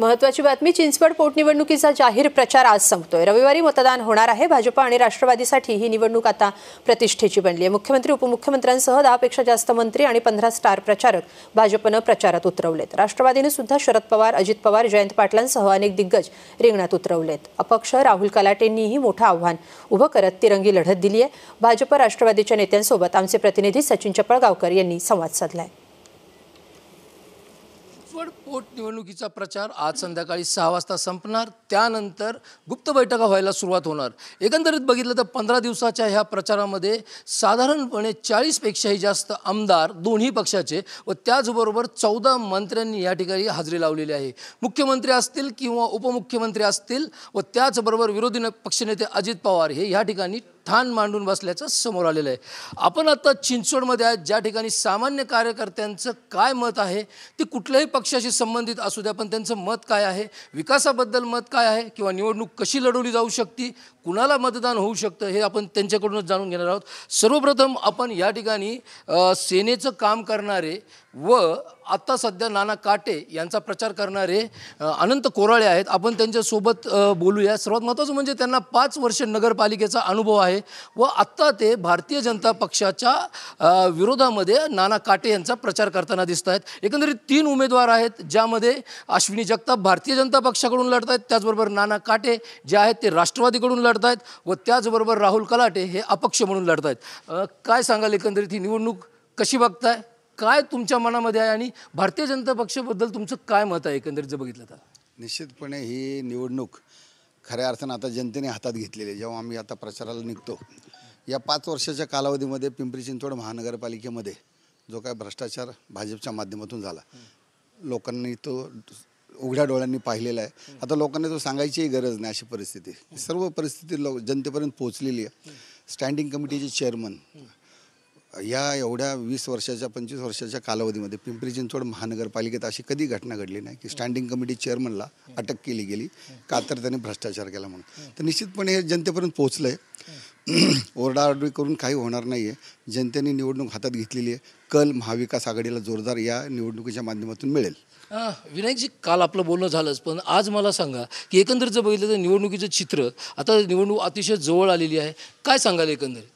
महत्वाची बातमी चिंचवड पोटनिवडणुकीचा जाहीर प्रचार आज संपतोय रविवारी मतदान होणार आहे भाजपा आणि राष्ट्रवादीसाठी ही निवडणूक आता प्रतिष्ठेची बनली आहे मुख्यमंत्री उपमुख्यमंत्र्यांसह दहापेक्षा जास्त मंत्री आणि पंधरा स्टार प्रचारक भाजपनं प्रचारात उतरवलेत राष्ट्रवादीने सुद्धा शरद पवार अजित पवार जयंत पाटलांसह अनेक दिग्गज रिंगणात उतरवलेत अपक्ष राहुल कलाटेंनीही मोठं आव्हान उभं करत तिरंगी लढत दिली आहे भाजप राष्ट्रवादीच्या नेत्यांसोबत आमचे प्रतिनिधी सचिन चपळगावकर यांनी संवाद साधला आहे पण पोटनिवडणुकीचा प्रचार आज संध्याकाळी सहा वाजता संपणार त्यानंतर गुप्त बैठका व्हायला सुरुवात होणार एकंदरीत बघितलं तर पंधरा दिवसाच्या ह्या प्रचारामध्ये साधारणपणे चाळीसपेक्षाही जास्त आमदार दोन्ही पक्षाचे व त्याचबरोबर चौदा मंत्र्यांनी या ठिकाणी हजेरी लावलेली आहे मुख्यमंत्री असतील किंवा उपमुख्यमंत्री असतील व त्याचबरोबर विरोधी पक्षनेते अजित पवार हे या ठिकाणी ठाण मांडून बसल्याचं समोर आलेलं आहे आपण आता चिंचवडमध्ये आहेत ज्या ठिकाणी सामान्य कार्यकर्त्यांचं काय मत आहे ते कुठल्याही पक्षाशी संबंधित असू द्या पण त्यांचं मत काय आहे विकासाबद्दल मत काय आहे किंवा निवडणूक कशी लढवली जाऊ शकते कुणाला मतदान होऊ शकतं हे आपण त्यांच्याकडूनच जाणून घेणार आहोत सर्वप्रथम आपण या ठिकाणी सेनेचं काम करणारे व आत्ता सध्या नाना काटे यांचा प्रचार करणारे अनंत कोराळे आहेत आपण त्यांच्यासोबत बोलूया सर्वात महत्त्वाचं म्हणजे त्यांना पाच वर्ष नगरपालिकेचा अनुभव आहे व आत्ता ते भारतीय जनता पक्षाच्या विरोधामध्ये नाना काटे यांचा प्रचार करताना दिसत आहेत एकंदरीत तीन उमेदवार आहेत ज्यामध्ये अश्विनी जगताप भारतीय जनता पक्षाकडून लढत आहेत त्याचबरोबर नाना काटे जे आहेत ते राष्ट्रवादीकडून लढत लढत व त्याचबरोबर राहुल कलाटे हे अपक्ष म्हणून लढत आहेत काय सांगाल एकंदरीत ही निवडणूक कशी बघताय काय तुमच्या मनामध्ये आहे आणि भारतीय जनता पक्षाबद्दल तुमचं काय मत आहे एकंदरीत जर बघितलं तर निश्चितपणे ही निवडणूक खऱ्या अर्थानं आता जनतेने हातात घेतलेली आहे जेव्हा आम्ही आता प्रचाराला निघतो या पाच वर्षाच्या कालावधीमध्ये पिंपरी चिंचवड महानगरपालिकेमध्ये जो काय भ्रष्टाचार भाजपच्या माध्यमातून झाला लोकांनी तो उघड्या डोळ्यांनी पाहिलेला आहे आता लोकांना तो सांगायचीही गरज नाही अशी परिस्थिती सर्व परिस्थिती लोक जनतेपर्यंत पोहोचलेली आहे स्टँडिंग कमिटीचे चेअरमन या एवढ्या वीस वर्षाच्या पंचवीस वर्षाच्या कालावधीमध्ये पिंपरी चिंचवड महानगरपालिकेत अशी कधी घटना घडली नाही की स्टँडिंग कमिटी चेअरमनला अटक केली गेली का तर त्याने भ्रष्टाचार केला म्हणून तर निश्चितपणे हे जनतेपर्यंत पोहोचलं आहे ओरडाओरडी करून काही होणार नाही आहे जनतेने निवडणूक हातात घेतलेली आहे कल महाविकास आघाडीला जोरदार या निवडणुकीच्या माध्यमातून मिळेल विनायकजी काल आपलं बोलणं झालंच पण आज मला सांगा की एकंदर जर बघितलं तर निवडणुकीचं चित्र आता निवडणूक अतिशय जवळ आलेली आहे काय सांगाल एकंदरीत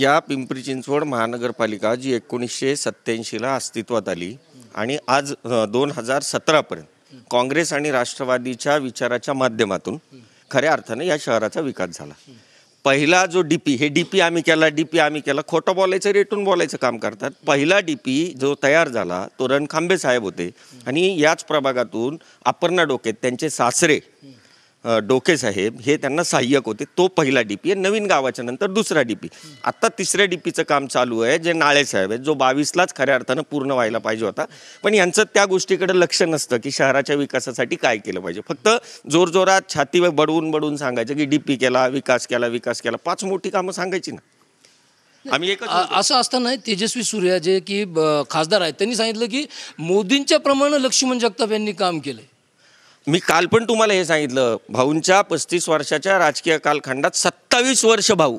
या पिंपरी चिंचवड महानगरपालिका जी एकोणीसशे सत्त्याऐंशीला अस्तित्वात आली आणि आज दोन हजार सतरापर्यंत काँग्रेस आणि राष्ट्रवादीच्या विचाराच्या माध्यमातून खऱ्या अर्थाने या शहराचा विकास झाला पहिला जो डी पी हे डी पी आम्ही केला डी पी आम्ही केला खोटं बोलायचं रेटून बोलायचं काम करतात पहिला डी पी जो तयार झाला तो रणखांबे साहेब होते आणि याच प्रभागातून अपर्णा डोके त्यांचे सासरे डोके साहेब हे त्यांना सहाय्यक होते तो पहिला डी पी आहे नवीन गावाच्या नंतर दुसरा डी पी आत्ता तिसऱ्या डी पीचं काम चालू आहे जे नाळेसाहेब आहेत जो बावीसलाच खऱ्या अर्थानं पूर्ण व्हायला पाहिजे होता पण यांचं त्या गोष्टीकडे लक्ष नसतं की शहराच्या विकासासाठी काय केलं पाहिजे फक्त जोरजोरात छाती बडवून बडवून सांगायचं की डी पी केला विकास केला विकास केला पाच मोठी कामं सांगायची ना आम्ही एक असं असताना तेजस्वी सूर्या जे की खासदार आहेत त्यांनी सांगितलं की मोदींच्या प्रमाणे लक्ष्मण जगताप यांनी काम केलं मी काल पण तुम्हाला हे सांगितलं भाऊंच्या पस्तीस वर्षाच्या राजकीय कालखंडात सत्तावीस वर्ष भाऊ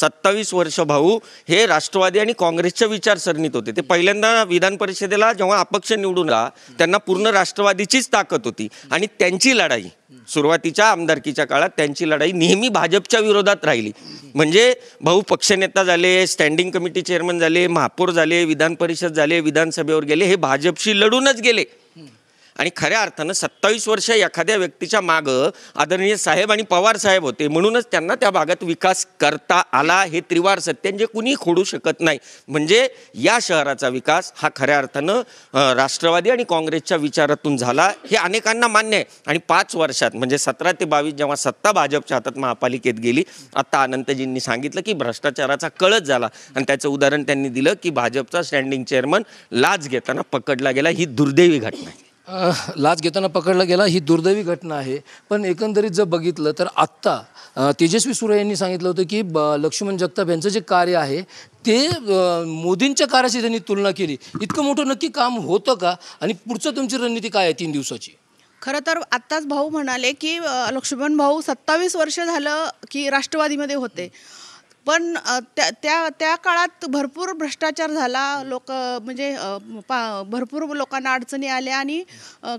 सत्तावीस वर्ष भाऊ हे राष्ट्रवादी आणि काँग्रेसच्या विचारसरणीत होते ते पहिल्यांदा विधान परिषदेला जेव्हा अपक्ष निवडून आला त्यांना पूर्ण राष्ट्रवादीचीच ताकद होती आणि त्यांची लढाई सुरुवातीच्या आमदारकीच्या काळात त्यांची लढाई नेहमी भाजपच्या विरोधात राहिली म्हणजे भाऊ पक्षनेता झाले स्टँडिंग कमिटी चेअरमन झाले महापौर झाले विधान परिषद झाले विधानसभेवर गेले हे भाजपशी लढूनच गेले आणि खऱ्या अर्थानं सत्तावीस वर्ष एखाद्या व्यक्तीच्या मागं आदरणीय साहेब आणि पवार साहेब होते म्हणूनच त्यांना त्या भागात विकास करता आला हे त्रिवार जे कुणी खोडू शकत नाही म्हणजे या शहराचा विकास हा खऱ्या अर्थानं राष्ट्रवादी आणि काँग्रेसच्या विचारातून झाला हे अनेकांना मान्य आहे आणि पाच वर्षात म्हणजे सतरा ते बावीस जेव्हा सत्ता भाजपच्या हातात महापालिकेत गेली आता अनंतजींनी सांगितलं की भ्रष्टाचाराचा कळच झाला आणि त्याचं उदाहरण त्यांनी दिलं की भाजपचा स्टँडिंग चेअरमन लाच घेताना पकडला गेला ही दुर्दैवी घटना आहे लाच घेताना पकडला गेला ही दुर्दैवी घटना आहे पण एकंदरीत जर बघितलं तर आत्ता तेजस्वी सूर्य यांनी सांगितलं होतं की लक्ष्मण जगताप यांचं जे कार्य आहे ते मोदींच्या कार्याशी त्यांनी तुलना केली इतकं मोठं नक्की काम होतं का आणि पुढचं तुमची रणनीती काय आहे तीन दिवसाची खरं तर आत्ताच भाऊ म्हणाले की लक्ष्मण भाऊ सत्तावीस वर्ष झालं की राष्ट्रवादीमध्ये होते पण त्या त्या त्या काळात भरपूर भ्रष्टाचार झाला लोक म्हणजे पा भरपूर लोकांना अडचणी आल्या आणि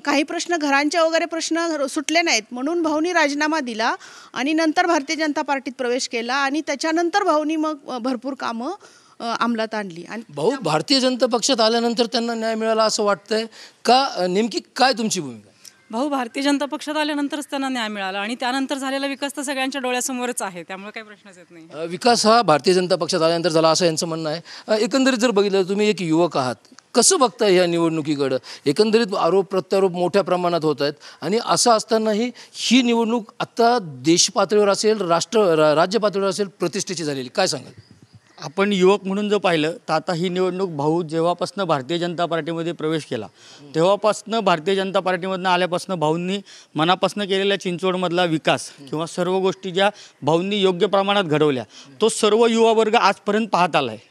काही प्रश्न घरांच्या वगैरे प्रश्न सुटले नाहीत म्हणून भाऊनी राजीनामा दिला आणि नंतर भारतीय जनता पार्टीत प्रवेश केला आणि त्याच्यानंतर भाऊनी मग भरपूर कामं अंमलात आणली आणि भाऊ भारतीय जनता पक्षात आल्यानंतर त्यांना न्याय मिळाला असं वाटतंय का नेमकी काय तुमची भूमिका भाऊ भारतीय जनता पक्षात आल्यानंतरच त्यांना न्याय मिळाला आणि त्यानंतर झालेला विकास तर सगळ्यांच्या डोळ्यासमोरच आहे त्यामुळे काही प्रश्नच येत नाही विकास हा भारतीय जनता पक्षात आल्यानंतर झाला असं यांचं म्हणणं आहे एकंदरीत जर बघितलं तुम्ही एक युवक आहात कसं बघताय या निवडणुकीकडं एकंदरीत आरोप प्रत्यारोप मोठ्या प्रमाणात होत आहेत आणि असं असतानाही ही निवडणूक आत्ता देशपातळीवर असेल राष्ट्र राज्य पातळीवर असेल प्रतिष्ठेची झालेली काय सांगाल आपण युवक म्हणून जर पाहिलं तर आता ही निवडणूक भाऊ जेव्हापासनं भारतीय जनता पार्टीमध्ये प्रवेश केला तेव्हापासनं भारतीय जनता पार्टीमधनं आल्यापासून भाऊंनी मनापासून केलेल्या चिंचवडमधला विकास किंवा सर्व गोष्टी ज्या भाऊंनी योग्य प्रमाणात घडवल्या तो सर्व युवा वर्ग आजपर्यंत पाहत आला आहे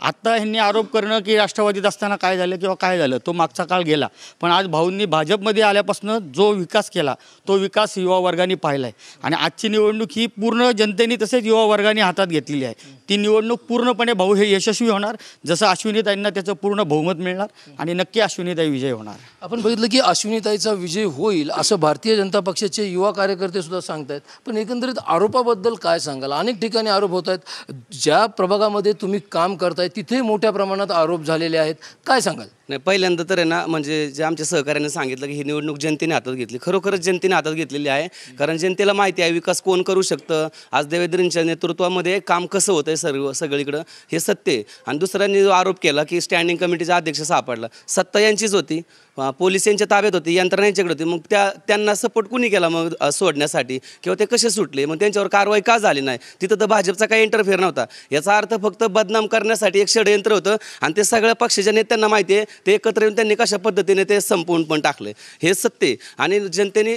आत्ता ह्यांनी आरोप करणं की राष्ट्रवादीत असताना काय झालं किंवा काय झालं तो मागचा काळ गेला पण आज भाऊंनी भाजपमध्ये आल्यापासून जो विकास केला तो विकास युवा वर्गाने पाहिला आहे आणि आजची निवडणूक ही पूर्ण जनतेने तसेच युवा वर्गाने हातात घेतलेली आहे ती निवडणूक पूर्णपणे भाऊ हे यशस्वी होणार जसं अश्विनीताईंना त्याचं पूर्ण बहुमत मिळणार आणि नक्की अश्विनीताई विजय होणार आपण बघितलं की अश्विनीताईचा विजय होईल असं भारतीय जनता पक्षाचे युवा कार्यकर्ते सुद्धा सांगतायत पण एकंदरीत आरोपाबद्दल काय सांगाल अनेक ठिकाणी आरोप होत आहेत ज्या प्रभागामध्ये तुम्ही काम करताय आहे तिथे मोठ्या प्रमाणात आरोप झालेले आहेत काय सांगाल नाही पहिल्यांदा तर आहे ना म्हणजे जे आमच्या सहकार्याने सांगितलं की ही निवडणूक जनतेने हातात घेतली खरोखरच जनतेने हातात घेतलेली आहे कारण जनतेला माहिती आहे विकास कोण करू शकतं आज देवेंद्रांच्या नेतृत्वामध्ये काम कसं होतं आहे सर्व सगळीकडं हे सत्य आहे आणि दुसऱ्यांनी जो आरोप केला की स्टँडिंग कमिटीचा अध्यक्ष सापडला सत्ता यांचीच होती पोलीस यांच्या ताब्यात होती यंत्रणा यांच्याकडे होती मग त्या त्यांना सपोर्ट कुणी केला मग सोडण्यासाठी किंवा ते कसे सुटले मग त्यांच्यावर कारवाई का झाली नाही तिथं तर भाजपचा काही इंटरफेअर नव्हता याचा अर्थ फक्त बदनाम करण्यासाठी एक षडयंत्र होतं आणि ते सगळ्या पक्षाच्या नेत्यांना माहिती आहे ते एकत्र येऊन त्यांनी कशा पद्धतीने ते संपवून पण टाकले हे सत्य आणि जनतेने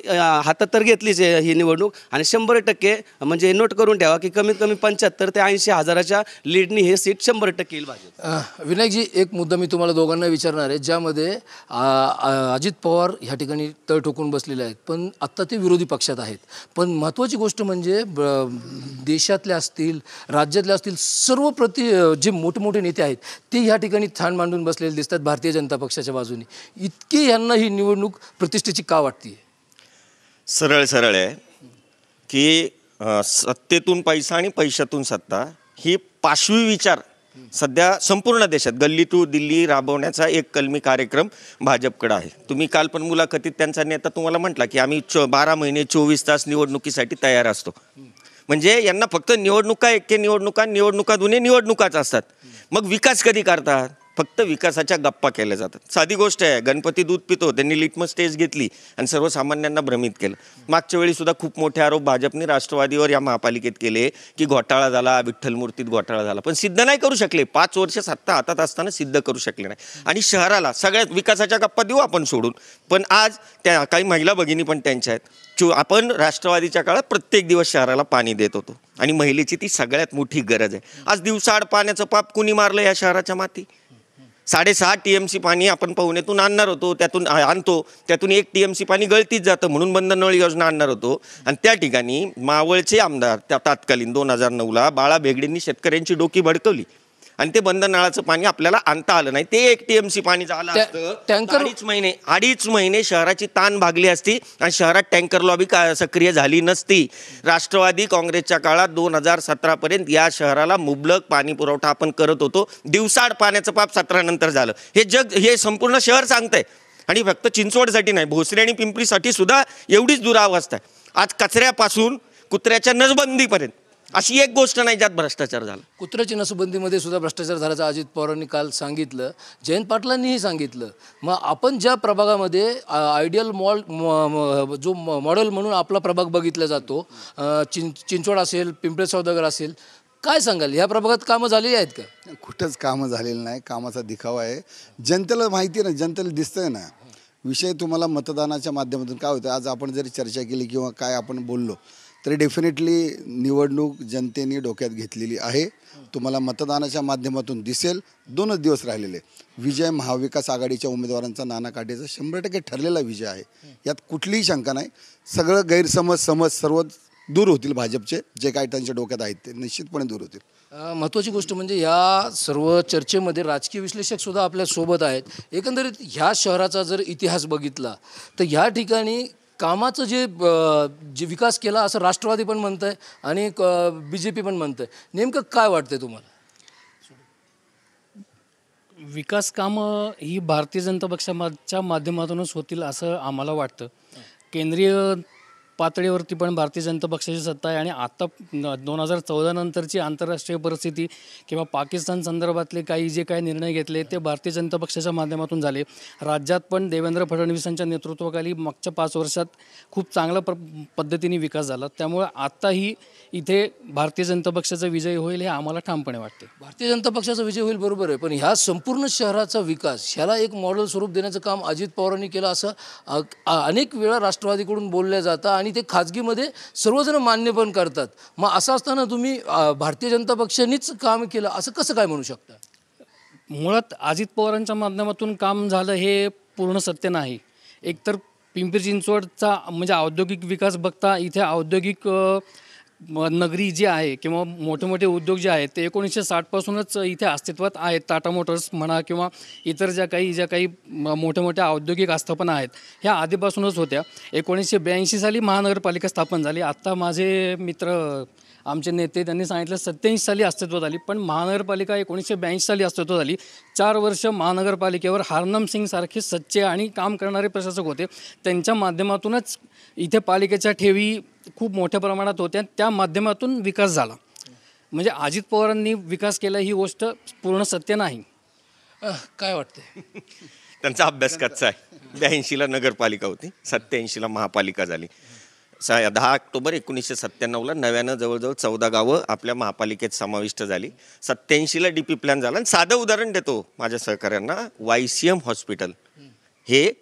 हातात तर घेतलीच ही निवडणूक आणि शंभर टक्के म्हणजे नोट करून ठेवा की कमीत कमी पंच्याहत्तर ते ऐंशी हजाराच्या लीडनी हे सीट शंभर टक्के येईल पाहिजे विनायकजी एक मुद्दा मी तुम्हाला दोघांना विचारणार आहे ज्यामध्ये अजित पवार ह्या ठिकाणी तळ ठोकून बसलेले आहेत पण आत्ता ते विरोधी पक्षात आहेत पण महत्त्वाची गोष्ट म्हणजे देशातल्या असतील राज्यातल्या असतील सर्व प्रति जे मोठमोठे नेते आहेत ते ह्या ठिकाणी थांड मांडून बसलेले दिसतात भारतीय भारतीय जनता पक्षाच्या बाजूने इतकी यांना ही निवडणूक प्रतिष्ठेची का वाटते सरळ सरळ आहे की सत्तेतून पैसा आणि पैशातून सत्ता ही पाशवी विचार सध्या संपूर्ण देशात गल्ली टू दिल्ली राबवण्याचा एक कलमी कार्यक्रम भाजपकडे आहे तुम्ही काल पण मुलाखतीत त्यांचा नेता तुम्हाला म्हटला की आम्ही चो बारा महिने चोवीस तास निवडणुकीसाठी तयार असतो म्हणजे यांना फक्त निवडणुका एके निवडणुका निवडणुका दोन्ही निवडणुकाच असतात मग विकास कधी करतात फक्त विकासाच्या गप्पा केल्या जातात साधी गोष्ट आहे गणपती दूध पितो त्यांनी लिटमस टेस्ट घेतली आणि सर्वसामान्यांना भ्रमित केलं मागच्या वेळी सुद्धा खूप मोठे आरोप भाजपने राष्ट्रवादीवर या महापालिकेत केले की घोटाळा झाला विठ्ठल मूर्तीत घोटाळा झाला पण सिद्ध नाही करू शकले पाच वर्ष सत्ता हातात असताना सिद्ध करू शकले नाही आणि शहराला सगळ्यात विकासाच्या गप्पा देऊ आपण सोडून पण आज त्या काही महिला भगिनी पण त्यांच्या आहेत चो आपण राष्ट्रवादीच्या काळात प्रत्येक दिवस शहराला पाणी देत होतो आणि महिलेची ती सगळ्यात मोठी गरज आहे आज दिवसाआड पाण्याचं पाप कुणी मारलं या शहराच्या माती साडेसहा टी एम सी पाणी आपण पाहुण्यातून आणणार होतो त्यातून आणतो त्यातून एक टी एम सी पाणी गळतीच जातं म्हणून बंद नळ योजना आणणार होतो आणि त्या ठिकाणी मावळचे आमदार त्या तात्कालीन दोन हजार नऊला बाळा भेगडेंनी शेतकऱ्यांची डोकी भडकवली आणि ते बंद नळाचं पाणी आपल्याला आणता आलं नाही ते एक टीएमसी पाणी झालं असतं टँकर अडीच महिने अडीच महिने शहराची ताण भागली असती आणि शहरात टँकर लॉबी सक्रिय झाली नसती राष्ट्रवादी काँग्रेसच्या काळात दोन हजार सतरा पर्यंत या शहराला मुबलक पाणी पुरवठा आपण करत होतो दिवसाड पाण्याचं पाप सतरा नंतर झालं हे जग हे संपूर्ण शहर सांगतंय आणि फक्त चिंचवडसाठी नाही भोसरे आणि पिंपरीसाठी सुद्धा एवढीच दुरावस्था आहे आज कचऱ्यापासून कुत्र्याच्या नजबंदीपर्यंत अशी एक गोष्ट नाही ज्यात भ्रष्टाचार झाला कुत्र्याची नसबंदीमध्ये सुद्धा भ्रष्टाचार झाल्याचं अजित पवारांनी काल सांगितलं जयंत पाटलांनीही सांगितलं मग आपण ज्या प्रभागामध्ये आयडियल मॉल जो मॉडेल म्हणून आपला प्रभाग बघितला जातो चिं चिंचवड असेल पिंपळे सौदागर असेल काय सांगाल ह्या प्रभागात कामं झालेली आहेत का कुठंच कामं झालेली नाही कामाचा दिखावा आहे जनतेला माहिती आहे ना जनतेला दिसतंय ना विषय तुम्हाला मतदानाच्या माध्यमातून काय होतं आज आपण जरी चर्चा केली किंवा काय आपण बोललो तरी डेफिनेटली निवडणूक जनतेने डोक्यात घेतलेली आहे तुम्हाला मतदानाच्या माध्यमातून दिसेल दोनच दिवस राहिलेले विजय महाविकास आघाडीच्या उमेदवारांचा नाना काठेचा शंभर टक्के ठरलेला विजय आहे यात कुठलीही शंका नाही सगळं गैरसमज समज सर्व दूर होतील भाजपचे जे काय त्यांच्या डोक्यात आहेत ते निश्चितपणे दूर होतील महत्त्वाची गोष्ट म्हणजे या सर्व चर्चेमध्ये राजकीय विश्लेषकसुद्धा आपल्यासोबत आहेत एकंदरीत ह्या शहराचा जर इतिहास बघितला तर ह्या ठिकाणी कामाचं जे जे विकास केला असं राष्ट्रवादी पण म्हणतं आहे आणि बी जे पी पण म्हणतं आहे नेमकं काय वाटतं तुम्हाला विकास कामं ही भारतीय जनता पक्षाच्या माध्यमातूनच होतील असं आम्हाला वाटतं केंद्रीय पातळीवरती पण भारतीय जनता पक्षाची सत्ता आहे आणि आता दोन हजार चौदा नंतरची आंतरराष्ट्रीय परिस्थिती किंवा पाकिस्तान संदर्भातले काही जे काही निर्णय घेतले ते भारतीय जनता पक्षाच्या माध्यमातून झाले राज्यात पण देवेंद्र फडणवीसांच्या नेतृत्वाखाली मागच्या पाच वर्षात खूप चांगल्या पद्धतीने विकास झाला त्यामुळे आत्ताही इथे भारतीय जनता पक्षाचा विजय होईल हे आम्हाला ठामपणे वाटते भारतीय जनता पक्षाचा विजय होईल बरोबर आहे पण ह्या संपूर्ण शहराचा विकास ह्याला एक मॉडेल स्वरूप देण्याचं काम अजित पवारांनी केलं असं अनेक वेळा राष्ट्रवादीकडून बोलल्या जातं आणि आणि ते खाजगीमध्ये सर्वजण मान्य पण करतात मग असं असताना तुम्ही भारतीय जनता पक्षानेच काम केलं असं कसं काय म्हणू शकता मुळात अजित पवारांच्या माध्यमातून काम झालं हे पूर्ण सत्य नाही एकतर पिंपरी चिंचवडचा म्हणजे औद्योगिक विकास बघता इथे औद्योगिक नगरी जी आहे किंवा मोठे मोठे उद्योग जे आहेत ते एकोणीसशे साठपासूनच इथे अस्तित्वात आहेत टाटा मोटर्स म्हणा किंवा इतर ज्या काही ज्या काही मोठ्या मोठ्या औद्योगिक आस्थापना आहेत ह्या आधीपासूनच होत्या एकोणीसशे ब्याऐंशी साली महानगरपालिका स्थापन झाली आत्ता माझे मित्र आमचे नेते त्यांनी सांगितलं सत्याऐंशी साली अस्तित्वात आली पण महानगरपालिका एकोणीसशे ब्याऐंशी साली अस्तित्वात आली चार वर्ष महानगरपालिकेवर हरनम सिंगसारखे सच्चे आणि काम करणारे प्रशासक होते त्यांच्या माध्यमातूनच इथे पालिकेच्या ठेवी खूप मोठ्या प्रमाणात होत्या त्या माध्यमातून विकास झाला म्हणजे अजित पवारांनी विकास केला ही गोष्ट पूर्ण सत्य नाही काय वाटते त्यांचा अभ्यास कच्चा आहे ब्याऐंशीला नगरपालिका होती सत्याऐंशीला महापालिका झाली सहा दहा ऑक्टोबर एकोणीसशे सत्त्याण्णवला नव्यानं जवळजवळ चौदा गावं आपल्या महापालिकेत समाविष्ट झाली सत्याऐंशीला डी पी प्लॅन झाला आणि साधं उदाहरण देतो माझ्या सहकाऱ्यांना वाय सी एम हॉस्पिटल हे